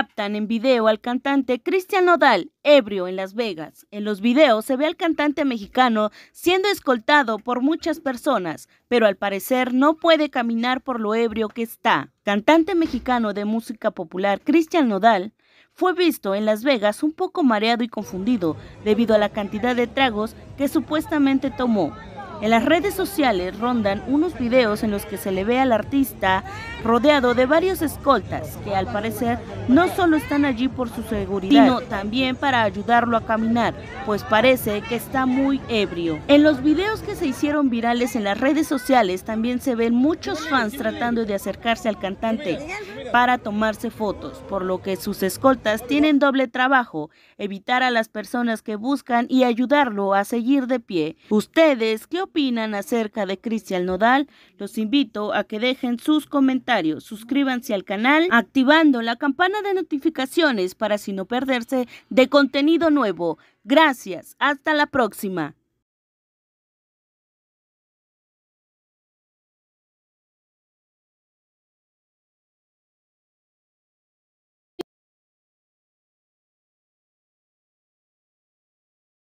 Captan en video al cantante Cristian Nodal, ebrio en Las Vegas. En los videos se ve al cantante mexicano siendo escoltado por muchas personas, pero al parecer no puede caminar por lo ebrio que está. Cantante mexicano de música popular Cristian Nodal fue visto en Las Vegas un poco mareado y confundido debido a la cantidad de tragos que supuestamente tomó. En las redes sociales rondan unos videos en los que se le ve al artista rodeado de varios escoltas que al parecer no solo están allí por su seguridad, sino también para ayudarlo a caminar, pues parece que está muy ebrio. En los videos que se hicieron virales en las redes sociales también se ven muchos fans tratando de acercarse al cantante para tomarse fotos, por lo que sus escoltas tienen doble trabajo, evitar a las personas que buscan y ayudarlo a seguir de pie. ¿Ustedes qué opinan? opinan acerca de Cristian Nodal, los invito a que dejen sus comentarios, suscríbanse al canal activando la campana de notificaciones para así no perderse de contenido nuevo. Gracias, hasta la próxima.